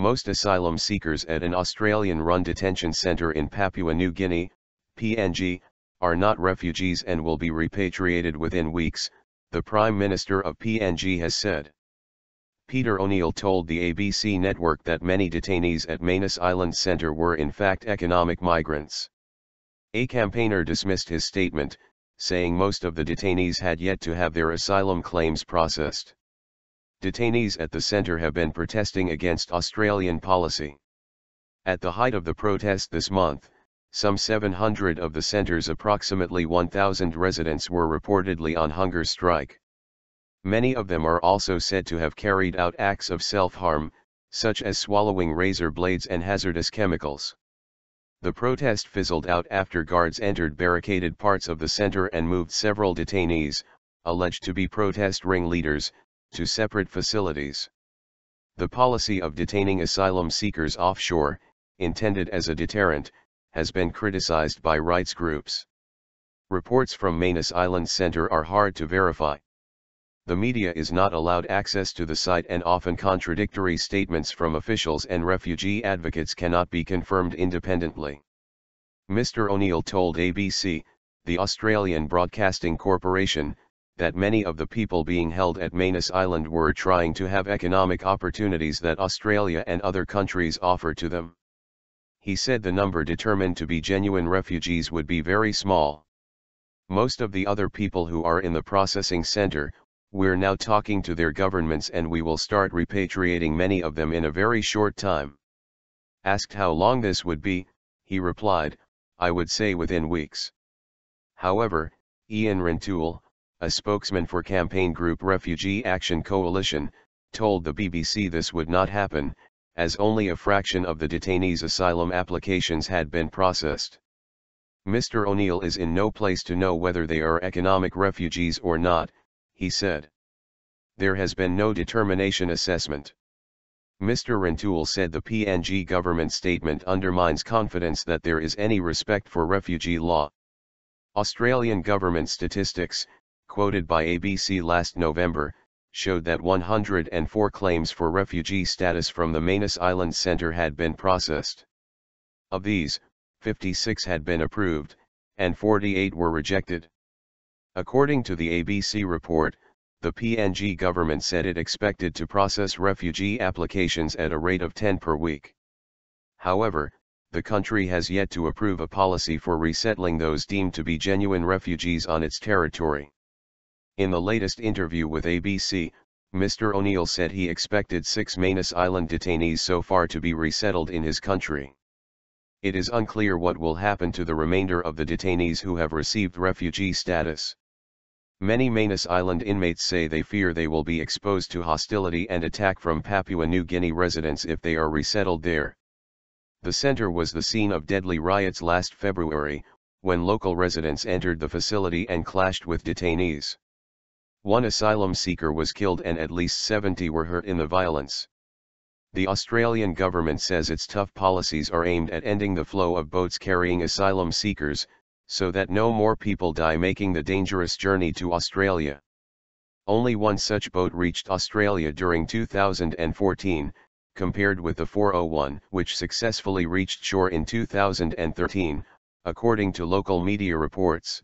Most asylum seekers at an Australian-run detention centre in Papua New Guinea, PNG, are not refugees and will be repatriated within weeks, the Prime Minister of PNG has said. Peter O'Neill told the ABC network that many detainees at Manus Island Centre were in fact economic migrants. A campaigner dismissed his statement, saying most of the detainees had yet to have their asylum claims processed detainees at the centre have been protesting against Australian policy. At the height of the protest this month, some 700 of the centre's approximately 1,000 residents were reportedly on hunger strike. Many of them are also said to have carried out acts of self-harm, such as swallowing razor blades and hazardous chemicals. The protest fizzled out after guards entered barricaded parts of the center and moved several detainees, alleged to be protest ringleaders, to separate facilities. The policy of detaining asylum seekers offshore, intended as a deterrent, has been criticized by rights groups. Reports from Manus Island Center are hard to verify. The media is not allowed access to the site and often contradictory statements from officials and refugee advocates cannot be confirmed independently. Mr. O'Neill told ABC, the Australian Broadcasting Corporation, that many of the people being held at Manus Island were trying to have economic opportunities that Australia and other countries offer to them. He said the number determined to be genuine refugees would be very small. Most of the other people who are in the processing center, we're now talking to their governments and we will start repatriating many of them in a very short time. Asked how long this would be, he replied, I would say within weeks. However, Ian Rentoul, a spokesman for campaign group Refugee Action Coalition, told the BBC this would not happen, as only a fraction of the detainees' asylum applications had been processed. Mr. O'Neill is in no place to know whether they are economic refugees or not, he said. There has been no determination assessment. Mr. Rentoul said the PNG government statement undermines confidence that there is any respect for refugee law. Australian government statistics, quoted by ABC last November, showed that 104 claims for refugee status from the Manus Island Center had been processed. Of these, 56 had been approved, and 48 were rejected. According to the ABC report, the PNG government said it expected to process refugee applications at a rate of 10 per week. However, the country has yet to approve a policy for resettling those deemed to be genuine refugees on its territory. In the latest interview with ABC, Mr. O'Neill said he expected six Manus Island detainees so far to be resettled in his country. It is unclear what will happen to the remainder of the detainees who have received refugee status. Many Manus Island inmates say they fear they will be exposed to hostility and attack from Papua New Guinea residents if they are resettled there. The center was the scene of deadly riots last February, when local residents entered the facility and clashed with detainees one asylum seeker was killed and at least 70 were hurt in the violence. The Australian government says its tough policies are aimed at ending the flow of boats carrying asylum seekers, so that no more people die making the dangerous journey to Australia. Only one such boat reached Australia during 2014, compared with the 401 which successfully reached shore in 2013, according to local media reports.